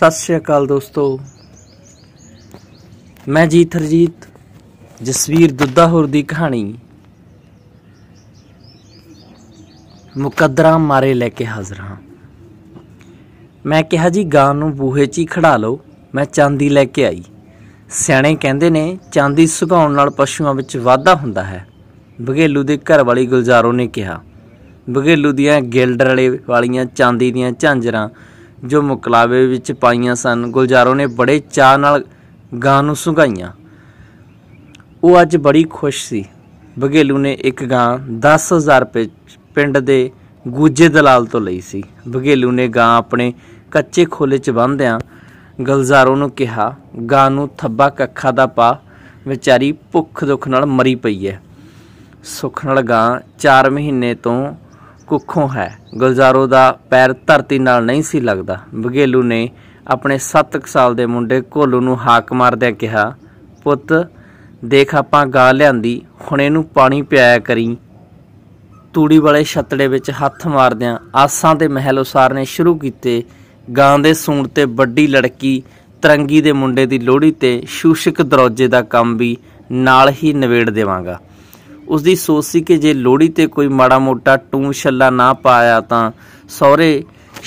ਸਤਿ ਸ਼੍ਰੀ ਅਕਾਲ ਦੋਸਤੋ ਮੈਂ ਜੀਤ ਹਰਜੀਤ ਜਸਵੀਰ ਦੁੱਦਾਹੁਰ ਦੀ ਕਹਾਣੀ ਮੁਕੱਦਰਾਂ ਮਾਰੇ ਲੈ ਕੇ ਹਾਜ਼ਰ ਹਾਂ ਮੈਂ ਕਿਹਾ ਜੀ ਗਾਂ ਨੂੰ ਬੂਹੇ 'ਚ ਹੀ ਖੜਾ ਲਓ ਮੈਂ ਚਾਂਦੀ ਲੈ ਕੇ ਆਈ ਸਿਆਣੇ ਕਹਿੰਦੇ ਨੇ ਚਾਂਦੀ ਸੁਗਾਉਣ ਨਾਲ ਪਸ਼ੂਆਂ ਵਿੱਚ ਵਾਧਾ ਹੁੰਦਾ ਹੈ ਬਗੇਲੂ ਦੇ ਘਰ ਵਾਲੀ ਗੁਲਜ਼ਾਰੋ ਨੇ ਕਿਹਾ ਬਗੇਲੂ ਦੀਆਂ ਗਿਲਡਰ ਵਾਲੇ ਵਾਲੀਆਂ ਚਾਂਦੀ ਦੀਆਂ ਝਾਂਜਰਾਂ ਜੋ ਮੁਕਲਾਵੇ ਵਿੱਚ ਪਾਈਆਂ ਸਨ ਗੁਲਜ਼ਾਰੋ ਨੇ ਬੜੇ ਚਾਹ ਨਾਲ ਗਾਂ ਨੂੰ ਸੁਗਾਈਆਂ ਉਹ ਅੱਜ ਬੜੀ ਖੁਸ਼ ਸੀ ਬਗੇਲੂ ਨੇ ਇੱਕ ਗਾਂ 10000 ਰੁਪਏ ਪਿੰਡ ਦੇ ਗੂਜੇ ਦਲਾਲ ਤੋਂ ਲਈ ਸੀ ਬਗੇਲੂ ਨੇ ਗਾਂ ਆਪਣੇ ਕੱਚੇ ਖੋਲੇ 'ਚ ਬੰਨ੍ਹਦਿਆਂ ਗਲਜ਼ਾਰੋ ਨੂੰ ਕਿਹਾ ਗਾਂ ਨੂੰ ਥੱਬਾ ਕੱਖਾ ਦਾ ਪਾ ਵਿਚਾਰੀ ਭੁੱਖ ਦੁੱਖ ਨਾਲ ਮਰੀ ਪਈ ਹੈ ਸੁੱਖ ਨਾਲ ਗਾਂ 4 ਮਹੀਨੇ ਤੋਂ ਕੁੱਖੋਂ ਹੈ ਗੁਲਜ਼ਾਰੋ ਦਾ ਪੈਰ ਧਰਤੀ ਨਾਲ ਨਹੀਂ ਸੀ ਲੱਗਦਾ ਬਗੇਲੂ ਨੇ ਆਪਣੇ 7 ਸਾਲ ਦੇ ਮੁੰਡੇ ਕੋਲੂ ਨੂੰ ਹਾਕ ਮਾਰਦਿਆਂ ਕਿਹਾ ਪੁੱਤ ਦੇਖ ਆਪਾਂ ਗਾ ਲਿਆਂਦੀ ਹੁਣ ਇਹਨੂੰ ਪਾਣੀ ਪਿਆਇਆ ਕਰੀ ਤੂੜੀ ਵਾਲੇ ਛੱਤੜੇ ਵਿੱਚ ਹੱਥ ਮਾਰਦਿਆਂ ਆਸਾਂ ਦੇ ਮਹਿਲ ਉਸਾਰਨੇ ਸ਼ੁਰੂ ਕੀਤੇ ਗਾਂ ਦੇ ਸੂਣ ਤੇ ਵੱਡੀ ਲੜਕੀ ਤਰੰਗੀ ਦੇ ਮੁੰਡੇ ਦੀ ਲੋਹੜੀ ਤੇ ਸ਼ੂਸ਼ਕ ਦਰੋਜੇ ਦਾ ਕੰਮ ਵੀ ਨਾਲ ਹੀ ਨਵੇੜ ਦੇਵਾਂਗਾ ਉਸ ਦੀ ਸੋਚ ਸੀ ਕਿ ਜੇ ਲੋੜੀ ਤੇ ਕੋਈ ਮਾੜਾ ਮੋਟਾ ਟੂੰ ਛੱਲਾ ਨਾ ਪਾਇਆ ਤਾਂ ਸਹੁਰੇ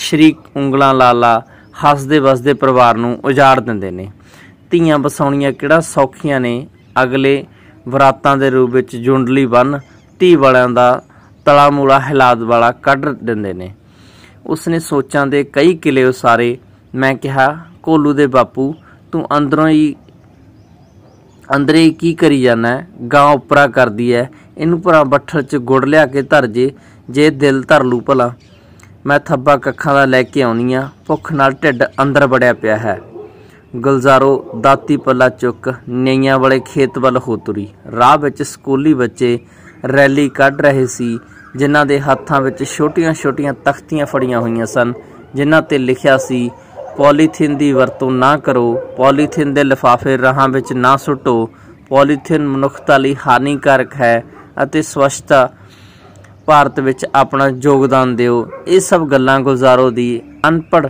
ਸ਼ਰੀਕ ਉਂਗਲਾਂ ਲਾਲਾ ਹੱਸਦੇ ਵਸਦੇ ਪਰਿਵਾਰ ਨੂੰ ਉਜਾੜ ਦਿੰਦੇ ਨੇ ਧੀਆਂ ਬਸਾਉਣੀਆਂ ਕਿਹੜਾ ਸੌਖੀਆਂ ਨੇ ਅਗਲੇ ਵਰਾਤਾਂ ਦੇ ਰੂਪ ਵਿੱਚ ਜੁੰਡਲੀ ਬੰਨ ਧੀ ਵਾਲਿਆਂ ਦਾ ਤਲਾ ਮੂਲਾ ਹਿਲਾਦ ਵਾਲਾ ਕੱਢ ਦਿੰਦੇ ਨੇ ਉਸਨੇ ਸੋਚਾਂ ਦੇ ਕਈ ਕਿਲੇ ਉਸਾਰੇ ਮੈਂ ਕਿਹਾ ਕੋਲੂ ਦੇ ਬਾਪੂ ਤੂੰ ਅੰਦਰੋਂ ਹੀ ਅੰਦਰੇ ਕੀ ਕਰੀ ਜਾਣਾ ਗਾਂ ਉਪਰਾ ਕਰਦੀ ਐ ਇਹਨੂੰ ਭਰਾ ਬੱਠਲ 'ਚ ਗੁੜ ਲਿਆ ਕੇ ਧਰ ਜੇ ਜੇ ਦਿਲ ਧਰ ਲੂ ਭਲਾ ਮੈਂ ਥੱਬਾ ਕੱਖਾਂ ਦਾ ਲੈ ਕੇ ਆਉਣੀ ਆ ਭੁੱਖ ਨਾਲ ਢਿੱਡ ਅੰਦਰ ਵੜਿਆ ਪਿਆ ਹੈ ਗੁਲਜ਼ਾਰੋ ਦਾਤੀ ਪੱਲਾ ਚੁੱਕ ਨਈਆਂ ਵਾਲੇ ਖੇਤ ਵੱਲ ਹੋ ਤੁਰੀ ਰਾਹ ਵਿੱਚ ਸਕੂਲੀ ਬੱਚੇ ਰੈਲੀ ਕੱਢ ਰਹੇ ਸੀ ਜਿਨ੍ਹਾਂ ਦੇ ਹੱਥਾਂ ਵਿੱਚ ਛੋਟੀਆਂ-ਛੋਟੀਆਂ ਤਖਤੀਆਂ ਫੜੀਆਂ ਹੋਈਆਂ ਸਨ ਜਿਨ੍ਹਾਂ ਤੇ ਲਿਖਿਆ ਸੀ ਪੋਲੀਥੀਨ ਦੀ ਵਰਤੋਂ ਨਾ ਕਰੋ ਪੋਲੀਥੀਨ ਦੇ ਲਿਫਾਫੇ ਰਾਹਾਂ ਵਿੱਚ ਨਾ ਸੁੱਟੋ ਪੋਲੀਥੀਨ ਮਨੁੱਖਤਾ ਲਈ ਹਾਨੀਕਾਰਕ ਹੈ ਅਤੇ ਸਵੱਛਤਾ ਭਾਰਤ ਵਿੱਚ ਆਪਣਾ ਯੋਗਦਾਨ ਦਿਓ ਇਹ ਸਭ ਗੱਲਾਂ ਗੁਜ਼ਾਰੋ ਦੀ ਅਨਪੜ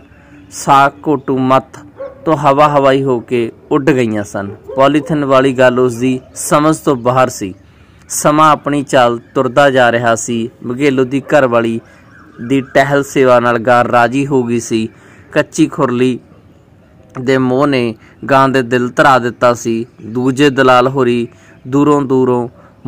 ਸਾਖ ਕੋਟੂ ਮਤ ਤੋਂ ਹਵਾ ਹਵਾਈ ਹੋ ਕੇ ਉੱਡ ਗਈਆਂ ਸਨ ਪੋਲੀਥੀਨ ਵਾਲੀ ਗੱਲ ਉਸ ਦੀ ਸਮਝ ਤੋਂ ਬਾਹਰ ਸੀ ਸਮਾਂ ਆਪਣੀ ਚਾਲ ਤੁਰਦਾ ਜਾ ਰਿਹਾ ਸੀ ਮਗੇਲੋ ਦੀ ਘਰ ਵਾਲੀ ਦੀ ਟਹਿਲ ਸੇਵਾ ਨਾਲ ਗਾਰ ਰਾਜੀ ਹੋ ਗਈ ਸੀ ਕੱਚੀ ਖੁਰਲੀ ਦੇ ਮੋਹ ਨੇ ਗਾਂ ਦੇ ਦਿਲ ਧਰਾ ਦਿੱਤਾ ਸੀ ਦੂਜੇ ਦਲਾਲ ਹੋਰੀ ਦੂਰੋਂ ਦੂਰੋਂ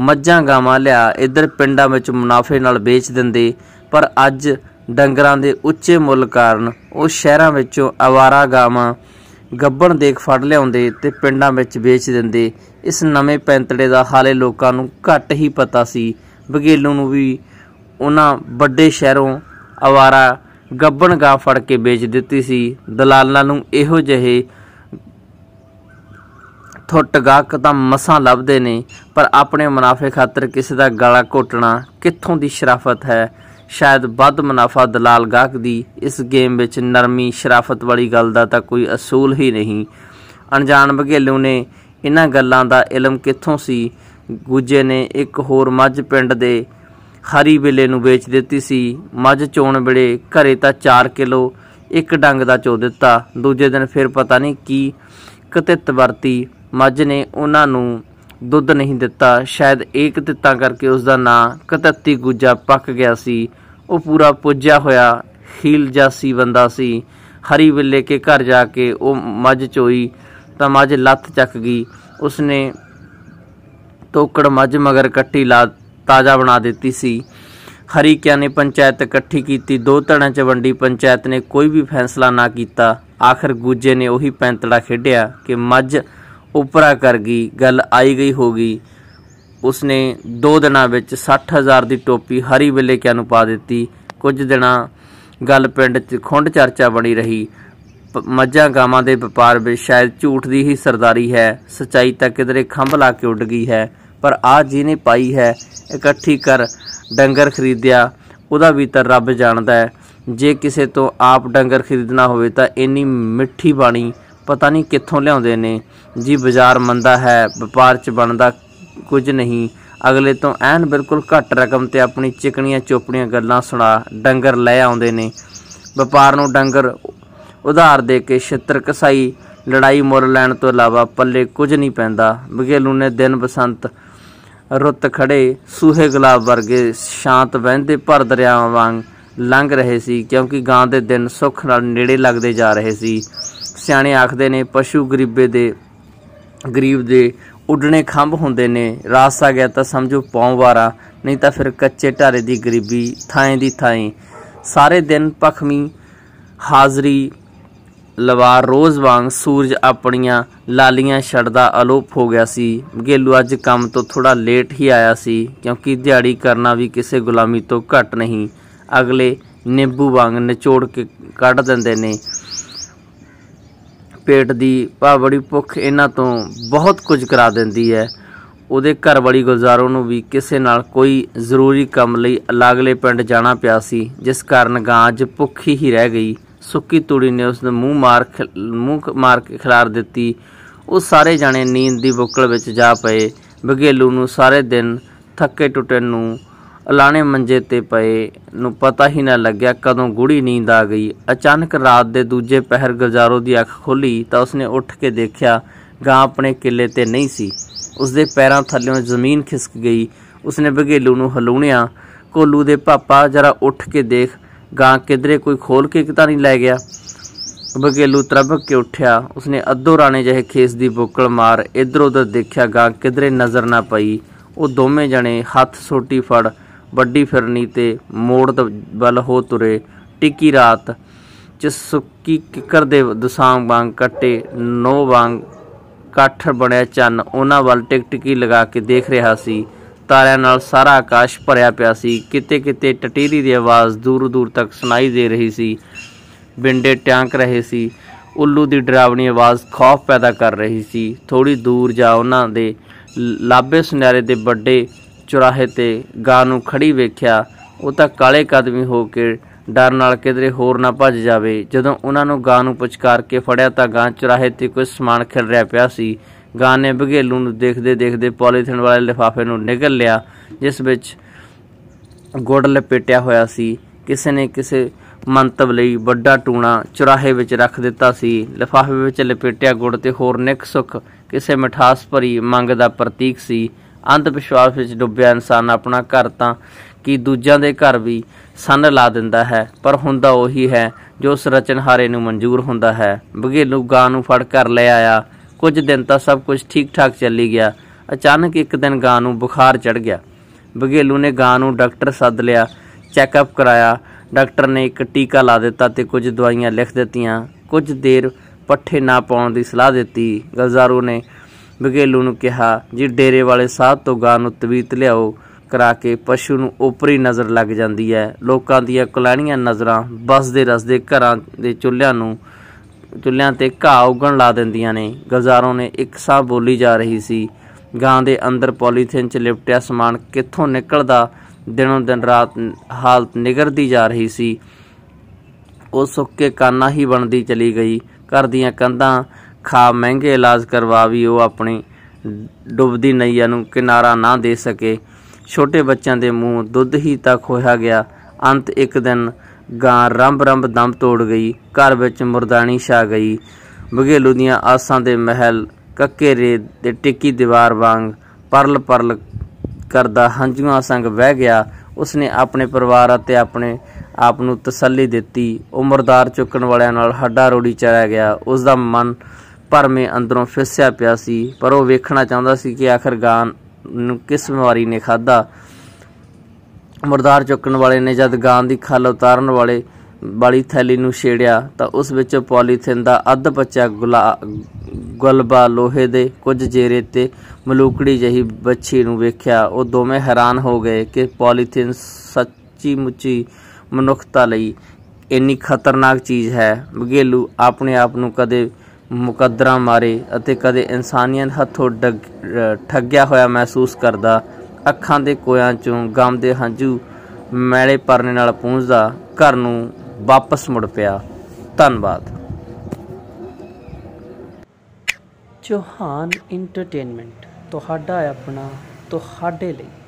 ਮੱਝਾਂ ਗਾਵਾਂ ਲਿਆ ਇੱਧਰ ਪਿੰਡਾਂ ਵਿੱਚ ਮੁਨਾਫੇ ਨਾਲ ਵੇਚ ਦਿੰਦੇ ਪਰ ਅੱਜ ਡੰਗਰਾਂ ਦੇ ਉੱਚੇ ਮੁੱਲ ਕਾਰਨ ਉਹ ਸ਼ਹਿਰਾਂ ਵਿੱਚੋਂ ਆਵਾਰਾ ਗਾਵਾਂ ਗੱਬਣ ਦੇਖ ਫੜ ਲਿਆਉਂਦੇ ਤੇ ਪਿੰਡਾਂ ਵਿੱਚ ਵੇਚ ਦਿੰਦੇ ਇਸ ਨਵੇਂ ਪੈਂਤੜੇ ਦਾ ਹਾਲੇ ਲੋਕਾਂ ਨੂੰ ਘੱਟ ਹੀ ਪਤਾ ਸੀ ਬਗੇਲੂ ਨੂੰ ਵੀ ਉਹਨਾਂ ਵੱਡੇ ਸ਼ਹਿਰੋਂ ਆਵਾਰਾ ਗੱਬਣ ਗਾ ਫੜ ਕੇ ਵੇਚ ਦਿੱਤੀ ਸੀ ਦਲਾਲਾਂ ਨੂੰ ਇਹੋ ਜਿਹੇ ਠੁੱਟ ਗਾਕ ਤਾਂ ਮਸਾਂ ਲੱਭਦੇ ਨੇ ਪਰ ਆਪਣੇ ਮੁਨਾਫੇ ਖਾਤਰ ਕਿਸੇ ਦਾ ਗਲਾ ਘੋਟਣਾ ਕਿੱਥੋਂ ਦੀ ਸ਼ਰਾਫਤ ਹੈ ਸ਼ਾਇਦ ਵੱਧ ਮੁਨਾਫਾ ਦਲਾਲ ਗਾਕ ਦੀ ਇਸ ਗੇਮ ਵਿੱਚ ਨਰਮੀ ਸ਼ਰਾਫਤ ਵਾਲੀ ਗੱਲ ਦਾ ਤਾਂ ਕੋਈ ਅਸੂਲ ਹੀ ਨਹੀਂ ਅਣਜਾਣ ਬਘੇਲੂ ਨੇ ਇਹਨਾਂ ਗੱਲਾਂ ਦਾ ਇਲਮ ਕਿੱਥੋਂ ਸੀ ਗੁੱਜੇ ਨੇ ਇੱਕ ਹੋਰ ਮੱਝ ਪਿੰਡ ਦੇ ਖਰੀ ਬਿੱਲੇ ਨੂੰ ਵੇਚ ਦਿੱਤੀ ਸੀ ਮੱਝ ਚੋਣ ਵੇਲੇ ਘਰੇ ਤਾਂ 4 ਕਿਲੋ ਇੱਕ ਡੰਗ ਦਾ ਚੋ ਦਿੱਤਾ ਦੂਜੇ ਦਿਨ ਫਿਰ ਪਤਾ ਨਹੀਂ ਕੀ ਕਤਿਤ ਵਰਤੀ ਮੱਝ ਨੇ ਉਹਨਾਂ ਨੂੰ ਦੁੱਧ ਨਹੀਂ ਦਿੱਤਾ ਸ਼ਾਇਦ ਇੱਕ ਦਿੱਤਾ ਕਰਕੇ ਉਸ ਦਾ ਨਾਂ ਕਤਤੀ ਗੁੱਜਾ ਪੱਕ ਗਿਆ ਸੀ ਉਹ ਪੂਰਾ ਪੁੱਜਿਆ ਹੋਇਆ ਖੀਲ ਜਾਸੀ ਬੰਦਾ ਸੀ ਹਰੀ ਬਿੱਲੇ ਕੇ ਘਰ ਜਾ ਕੇ ਉਹ ਮੱਝ ਚੋਈ ਤਾਂ ਮੱਝ ਲੱਤ ਚੱਕ ਗਈ ਉਸਨੇ ਟੋਕੜ ਮੱਝ ਮਗਰ ਕੱਟੀ ਲਾ ਤਾਜ਼ਾ ਬਣਾ ਦਿੱਤੀ ਸੀ ਹਰੀਕਿਆਂ ਨੇ ਪੰਚਾਇਤ ਇਕੱਠੀ ਕੀਤੀ ਦੋ ਧੜਾਂ 'ਚ ਵੰਡੀ ਪੰਚਾਇਤ ਨੇ ਕੋਈ ਵੀ ਫੈਸਲਾ ਨਾ ਕੀਤਾ ਆਖਰ ਗੂਜੇ ਨੇ ਉਹੀ ਪੈਂਤੜਾ ਖੇਡਿਆ ਕਿ ਮੱਝ ਉਪਰਾ ਕਰ ਗਈ ਗੱਲ ਆਈ ਗਈ ਹੋ ਗਈ ਉਸਨੇ ਦੋ ਦਿਨਾਂ ਵਿੱਚ 60000 ਦੀ ਟੋਪੀ ਹਰੀ ਵੇਲੇ ਕਿਆ ਨੂੰ ਪਾ ਦਿੱਤੀ ਕੁਝ ਦਿਨਾਂ ਗੱਲ ਪਿੰਡ 'ਚ ਖੁੰਡ ਚਰਚਾ ਬਣੀ ਰਹੀ ਮੱਝਾਂ ਗਾਵਾਂ ਦੇ ਵਪਾਰ ਵਿੱਚ ਸ਼ਾਇਦ ਝੂਠ ਦੀ ਹੀ ਸਰਦਾਰੀ ਹੈ ਸਚਾਈ ਤਾਂ ਕਿਧਰੇ ਖੰਭ ਲਾ ਕੇ ਉੱਡ ਗਈ ਹੈ ਪਰ ਆ ਜਿਹਨੇ ਪਾਈ ਹੈ ਇਕੱਠੀ ਕਰ ਡੰਗਰ ਖਰੀਦਿਆ ਉਹਦਾ ਵੀ ਤਾਂ ਰੱਬ ਜਾਣਦਾ ਹੈ ਜੇ ਕਿਸੇ ਤੋਂ ਆਪ ਡੰਗਰ ਖਰੀਦਣਾ ਹੋਵੇ ਤਾਂ ਇੰਨੀ ਮਿੱਠੀ ਬਾਣੀ ਪਤਾ ਨਹੀਂ ਕਿੱਥੋਂ ਲਿਆਉਂਦੇ ਨੇ ਜੀ ਬਾਜ਼ਾਰ ਮੰਦਾ ਹੈ ਵਪਾਰ 'ਚ ਬਣਦਾ ਕੁਝ ਨਹੀਂ ਅਗਲੇ ਤੋਂ ਐਨ ਬਿਲਕੁਲ ਘੱਟ ਰਕਮ ਤੇ ਆਪਣੀ ਚਿਕਣੀਆਂ ਚੋਪੜੀਆਂ ਗੱਲਾਂ ਸੁਣਾ ਡੰਗਰ ਲੈ ਆਉਂਦੇ ਨੇ ਵਪਾਰ ਨੂੰ ਡੰਗਰ ਉਧਾਰ ਦੇ ਕੇ ਛਿੱਤਰ ਕਸਾਈ ਲੜਾਈ ਮੁੱਲ ਲੈਣ ਤੋਂ ਇਲਾਵਾ ਪੱਲੇ ਕੁਝ ਨਹੀਂ ਪੈਂਦਾ ਬਗੇਲੂ ਨੇ ਦਿਨ ਬਸੰਤ ਰੁੱਤ ਖੜੇ ਸੂਹੇ ਗੁਲਾਬ ਵਰਗੇ ਸ਼ਾਂਤ ਵਹਿੰਦੇ ਭਰ ਦਰਿਆਵਾਂ ਵਾਂਗ ਲੰਘ ਰਹੇ ਸੀ ਕਿਉਂਕਿ ਗਾਂ ਦੇ ਦਿਨ ਸੁੱਖ ਨਾਲ ਨੇੜੇ ਲੱਗਦੇ ਜਾ ਰਹੇ ਸੀ ਸਿਆਣੇ ਆਖਦੇ ਨੇ ਪਸ਼ੂ ਗਰੀਬੇ ਦੇ ਗਰੀਬ ਦੇ ਉੱਡਣੇ ਖੰਭ ਹੁੰਦੇ ਨੇ ਰਾਸ ਆ ਗਿਆ ਤਾਂ ਸਮਝੋ ਪੌਂਵਾਰਾ ਨਹੀਂ ਤਾਂ ਫਿਰ ਕੱਚੇ ਢਾਰੇ ਦੀ ਗਰੀਬੀ ਥਾਂ ਦੀ ਥਾਂ ਸਾਰੇ ਦਿਨ ਪਖਮੀ ਹਾਜ਼ਰੀ ਲਵਾਰ ਰੋਜ਼ ਵਾਂਗ ਸੂਰਜ ਆਪਣੀਆਂ ਲਾਲੀਆਂ ਛੜਦਾ ਅਲੋਪ ਹੋ ਗਿਆ ਸੀ ਗੇਲੂ ਅੱਜ ਕੰਮ ਤੋਂ ਥੋੜਾ ਲੇਟ ਹੀ ਆਇਆ ਸੀ ਕਿਉਂਕਿ ਦਿਹਾੜੀ ਕਰਨਾ ਵੀ ਕਿਸੇ ਗੁਲਾਮੀ ਤੋਂ ਘੱਟ ਨਹੀਂ ਅਗਲੇ ਨਿੰਬੂ ਵਾਂਗ ਨਿਚੋੜ ਕੇ ਕੱਢ ਦਿੰਦੇ ਨੇ ਪੇਟ ਦੀ ਭਾਵੜੀ ਭੁੱਖ ਇਹਨਾਂ ਤੋਂ ਬਹੁਤ ਕੁਝ ਕਰਾ ਦਿੰਦੀ ਹੈ ਉਹਦੇ ਘਰ ਵਾਲੀ ਗੁਜ਼ਾਰੋ ਨੂੰ ਵੀ ਕਿਸੇ ਨਾਲ ਕੋਈ ਜ਼ਰੂਰੀ ਕੰਮ ਲਈ ਅਲੱਗਲੇ ਪਿੰਡ ਜਾਣਾ ਪਿਆ ਸੀ ਜਿਸ ਕਾਰਨ ਗਾਂ ਅੱਜ ਭੁੱਖੀ ਹੀ ਰਹਿ ਗਈ ਸੁੱਕੀ ਤੂੜੀ ਨੇ ਉਸ ਦੇ ਮੂੰਹ ਮਾਰ ਮੂੰਹ ਮਾਰ ਕੇ ਖਿਲਾਰ ਦਿੱਤੀ ਉਹ ਸਾਰੇ ਜਾਣੇ ਨੀਂਦ ਦੀ ਬੁੱਕਲ ਵਿੱਚ ਜਾ ਪਏ ਬਗੇਲੂ ਨੂੰ ਸਾਰੇ ਦਿਨ ਥੱਕੇ ਟੁੱਟੇ ਨੂੰ ਅਲਾਣੇ ਮੰਜੇ ਤੇ ਪਏ ਨੂੰ ਪਤਾ ਹੀ ਨਾ ਲੱਗਿਆ ਕਦੋਂ ਗੂੜੀ ਨੀਂਦ ਆ ਗਈ ਅਚਾਨਕ ਰਾਤ ਦੇ ਦੂਜੇ ਪਹਿਰ ਗਜ਼ਾਰੋ ਦੀ ਅੱਖ ਖੋਲੀ ਤਾਂ ਉਸਨੇ ਉੱਠ ਕੇ ਦੇਖਿਆ ਗਾਂ ਆਪਣੇ ਕਿੱਲੇ ਤੇ ਨਹੀਂ ਸੀ ਉਸਦੇ ਪੈਰਾਂ ਥੱਲੇੋਂ ਜ਼ਮੀਨ ਖਿਸਕ ਗਈ ਉਸਨੇ ਬਗੇਲੂ ਨੂੰ ਹਲੂਣਿਆ ਕੋਲੂ ਦੇ ਪਾਪਾ ਜਰਾ ਉੱਠ ਕੇ ਦੇਖ ਗਾਂ ਕਿਧਰੇ ਕੋਈ ਖੋਲ ਕੇ ਕਿਤਾ ਨਹੀਂ ਲੈ ਗਿਆ ਬਗੇਲੂ ਤਰਬਕ ਕੇ ਉੱਠਿਆ ਉਸਨੇ ਅੱਧੋ ਰਾਣੇ ਜਿਹੇ ਖੇਸ ਦੀ ਬੋਕਲ ਮਾਰ ਇਧਰ ਉਧਰ ਦੇਖਿਆ ਗਾਂ ਕਿਧਰੇ ਨਜ਼ਰ ਨਾ ਪਈ ਉਹ ਦੋਵੇਂ ਜਣੇ ਹੱਥ ਸੋਟੀ ਫੜ ਵੱਡੀ ਫਿਰਨੀ ਤੇ ਮੋੜ ਵੱਲ ਹੋ ਤੁਰੇ ਟਿੱਕੀ ਰਾਤ ਚ ਸੁੱਕੀ ਕਿਕਰ ਦੇ ਦਸਾਂ ਵਾਂਗ ਕੱਟੇ ਨੋ ਵਾਂਗ ਕਾਠ ਬਣਿਆ ਚੰਨ ਉਹਨਾਂ ਵੱਲ ਟਿਕ ਟਿਕੀ ਲਗਾ ਕੇ ਦੇਖ ਰਿਹਾ ਸੀ ਤਾਰਿਆਂ ਨਾਲ ਸਾਰਾ ਆਕਾਸ਼ ਭਰਿਆ ਪਿਆ ਸੀ ਕਿਤੇ-ਕਿਤੇ ਟਟੀਰੀ ਦੀ ਆਵਾਜ਼ ਦੂਰ-ਦੂਰ ਤੱਕ ਸੁਣਾਈ ਦੇ ਰਹੀ ਸੀ ਬਿੰਡੇ ਟਾਂਕ ਰਹੇ ਸੀ ਉੱਲੂ ਦੀ ਡਰਾਵਣੀ ਆਵਾਜ਼ ਖੌਫ ਪੈਦਾ ਕਰ ਰਹੀ ਸੀ ਥੋੜੀ ਦੂਰ ਜਾ ਉਹਨਾਂ ਦੇ ਲਾਬੇ ਸੁਨਾਰੇ ਦੇ ਵੱਡੇ ਚੁਰਾਹੇ ਤੇ ਗਾਂ ਨੂੰ ਖੜੀ ਵੇਖਿਆ ਉਹ ਤਾਂ ਕਾਲੇ ਕਦਮੀ ਹੋ ਕੇ ਡਰ ਨਾਲ ਕਿਧਰੇ ਹੋਰ ਨਾ ਭੱਜ ਜਾਵੇ ਜਦੋਂ ਉਹਨਾਂ ਨੂੰ ਗਾਂ ਨੂੰ ਪੁਚਕਾਰ ਕੇ ਫੜਿਆ ਤਾਂ ਗਾਂ ਚੁਰਾਹੇ ਤੇ ਕੋਈ ਸਮਾਨ ਖਿਲ ਰਿਹਾ ਪਿਆ ਸੀ ਗਾਂ ਨੇ ਬਘੇਲੂ ਨੂੰ ਦੇਖਦੇ ਦੇਖਦੇ ਪੋਲੀਥਨ ਵਾਲੇ ਲਿਫਾਫੇ ਨੂੰ ਨਿਗਲ ਲਿਆ ਜਿਸ ਵਿੱਚ ਗੁੜ ਲਪੇਟਿਆ ਹੋਇਆ ਸੀ ਕਿਸੇ ਨੇ ਕਿਸੇ ਮੰਤਵ ਲਈ ਵੱਡਾ ਟੂਣਾ ਚੁਰਾਹੇ ਵਿੱਚ ਰੱਖ ਦਿੱਤਾ ਸੀ ਲਿਫਾਫੇ ਵਿੱਚ ਲਪੇਟਿਆ ਗੁੜ ਤੇ ਹੋਰ ਨਿਕ ਸੁਖ ਕਿਸੇ ਮਿਠਾਸ ਭਰੀ ਮੰਗ ਦਾ ਪ੍ਰਤੀਕ ਸੀ ਅੰਧ ਵਿਸ਼ਵਾਸ ਵਿੱਚ ਡੁੱਬਿਆ ਇਨਸਾਨ ਆਪਣਾ ਘਰ ਤਾਂ ਕਿ ਦੂਜਿਆਂ ਦੇ ਘਰ ਵੀ ਸੰਨ ਲਾ ਦਿੰਦਾ ਹੈ ਪਰ ਹੁੰਦਾ ਉਹੀ ਹੈ ਜੋ ਉਸ ਰਚਨਹਾਰੇ ਨੂੰ ਮਨਜ਼ੂਰ ਹੁੰਦਾ ਹੈ ਬਗੇਲੂ ਗਾਂ ਨੂੰ ਫੜ ਕਰ ਲੈ ਆਇਆ ਕੁਝ ਦਿਨ ਤਾਂ ਸਭ ਕੁਝ ਠੀਕ ਠਾਕ ਚੱਲੀ ਗਿਆ ਅਚਾਨਕ ਇੱਕ ਦਿਨ ਗਾਂ ਨੂੰ ਬੁਖਾਰ ਚੜ ਗਿਆ ਬਗੇਲੂ ਨੇ ਗਾਂ ਨੂੰ ਡਾਕਟਰ ਸੱਦ ਲਿਆ ਚੈੱਕਅਪ ਕਰਾਇਆ ਡਾਕਟਰ ਨੇ ਇੱਕ ਟੀਕਾ ਲਾ ਦਿੱਤਾ ਤੇ ਕੁਝ ਦਵਾਈਆਂ ਲਿਖ ਦਿੱਤੀਆਂ ਕੁਝ ਦੇਰ ਪੱਠੇ ਨਾ ਪਾਉਣ ਦੀ ਸਲਾਹ ਦਿੱਤੀ ਗਲਜ਼ਾਰੂ ਨੇ ਬਗੇਲੂ ਨੂੰ ਕਿਹਾ ਜੀ ਡੇਰੇ ਵਾਲੇ ਸਾਹ ਤੋਂ ਗਾਂ ਨੂੰ ਤਵੀਤ ਲਿਆਓ ਕਰਾ ਕੇ ਪਸ਼ੂ ਨੂੰ ਉਪਰੀ ਨਜ਼ਰ ਲੱਗ ਜਾਂਦੀ ਹੈ ਲੋਕਾਂ ਦੀਆਂ ਕੁਲਾਣੀਆਂ ਨਜ਼ਰਾਂ ਬਸ ਰਸ ਦੇ ਘਰਾਂ ਦੇ ਚੁੱਲ੍ਹਿਆਂ ਨੂੰ ਚੁੱਲ੍ਹਿਆਂ ਤੇ ਘਾਹ ਉਗਣ ਲਾ ਦਿੰਦੀਆਂ ਨੇ ਗਲਜ਼ਾਰੋਂ ਨੇ ਇੱਕ ਸਾਹ ਬੋਲੀ ਜਾ ਰਹੀ ਸੀ ਗਾਂ ਦੇ ਅੰਦਰ ਪੋਲੀਥੀਨ 'ਚ ਲਿਪਟਿਆ ਸਮਾਨ ਕਿੱਥੋਂ ਨਿਕਲਦਾ ਦਿਨੋਂ ਦਿਨ ਰਾਤ ਹਾਲਤ ਨਿਗਰਦੀ ਜਾ ਰਹੀ ਸੀ ਉਹ ਸੁੱਕ ਕੇ ਕਾਨਾ ਹੀ ਬਣਦੀ ਚਲੀ ਗਈ ਘਰ ਦੀਆਂ ਕੰਧਾਂ ਖਾ ਮਹਿੰਗੇ ਇਲਾਜ ਕਰਵਾ ਵੀ ਉਹ ਆਪਣੀ ਡੁੱਬਦੀ ਨਈਆ ਨੂੰ ਕਿਨਾਰਾ ਨਾ ਦੇ ਸਕੇ ਛੋਟੇ ਬੱਚਿਆਂ ਦੇ ਮੂੰਹ ਦੁੱਧ ਹੀ ਤੱਕ ਹੋਇਆ ਗਿਆ ਅੰਤ ਇੱਕ ਦਿਨ ਗਾਂ ਰੰਬ ਰੰਬ ਦਮ ਤੋੜ ਗਈ ਘਰ ਵਿੱਚ ਮਰਦਾਨੀ ਛਾ ਗਈ ਬਗੇਲੂ ਦੀਆਂ ਆਸਾਂ ਦੇ ਮਹਿਲ ਕੱਕੇ ਰੇਤ ਤੇ ਟਿੱਕੀ ਦੀਵਾਰ ਵਾਂਗ ਪਰਲ ਪਰਲ ਕਰਦਾ ਹੰਝੂਆਂ ਸੰਗ ਵਹਿ ਗਿਆ ਉਸਨੇ ਆਪਣੇ ਪਰਿਵਾਰ ਅਤੇ ਆਪਣੇ ਆਪ ਨੂੰ ਤਸੱਲੀ ਦਿੱਤੀ ਉਮਰਦਾਰ ਚੁੱਕਣ ਵਾਲਿਆਂ ਨਾਲ ਹੱਡਾ ਰੋੜੀ ਚਲਾ ਗਿਆ ਉਸ ਦਾ ਮਨ ਪਰਮੇ ਅੰਦਰੋਂ ਫਿਸਿਆ ਪਿਆ ਸੀ ਪਰ ਉਹ ਵੇਖਣਾ ਚਾਹੁੰਦਾ ਸੀ ਕਿ ਆਖਰ ਗਾਂ ਨੂੰ ਕਿਸ ਬਿਮਾਰੀ ਨੇ ਖਾਦਾ ਮਰਦਾਰ ਚੁੱਕਣ ਵਾਲੇ ਨੇ ਜਦ ਗਾਂ ਦੀ ਖਲ ਉਤਾਰਨ ਵਾਲੇ ਵਾਲੀ ਥੈਲੀ ਨੂੰ ਛੇੜਿਆ ਤਾਂ ਉਸ ਵਿੱਚ ਪੋਲੀਥਿਨ ਦਾ ਅੱਧ ਪੱਚਾ ਗੁਲਬਾ ਲੋਹੇ ਦੇ ਕੁਝ ਜੇਰੇ ਤੇ ਮਲੂਕੜੀ ਜਹੀ ਬੱਚੀ ਨੂੰ ਵੇਖਿਆ ਉਹ ਦੋਵੇਂ ਹੈਰਾਨ ਹੋ ਗਏ ਕਿ ਪੋਲੀਥਿਨ ਸੱਚੀ ਮੁੱਚੀ ਮਨੁੱਖਤਾ ਲਈ ਇੰਨੀ ਖਤਰਨਾਕ ਚੀਜ਼ ਹੈ ਬਗੇਲੂ ਆਪਣੇ ਆਪ ਨੂੰ ਕਦੇ ਮੁਕੱਦਰਾਂ ਮਾਰੇ ਅਤੇ ਕਦੇ ਇਨਸਾਨੀਅਤ ਹੱਥੋਂ ਠੱਗਿਆ ਹੋਇਆ ਮਹਿਸੂਸ ਕਰਦਾ ਅੱਖਾਂ ਦੇ ਕੋਇਆਂ ਚੋਂ ਗਮ ਦੇ ਹੰਝੂ ਮੈਲੇ ਪਰਨੇ ਨਾਲ ਪੂੰਝਦਾ ਘਰ ਨੂੰ ਵਾਪਸ ਮੁੜ ਪਿਆ ਧੰਨਵਾਦ ਚੋਹਾਨ ਐਂਟਰਟੇਨਮੈਂਟ ਤੁਹਾਡਾ ਆਪਣਾ ਤੁਹਾਡੇ ਲਈ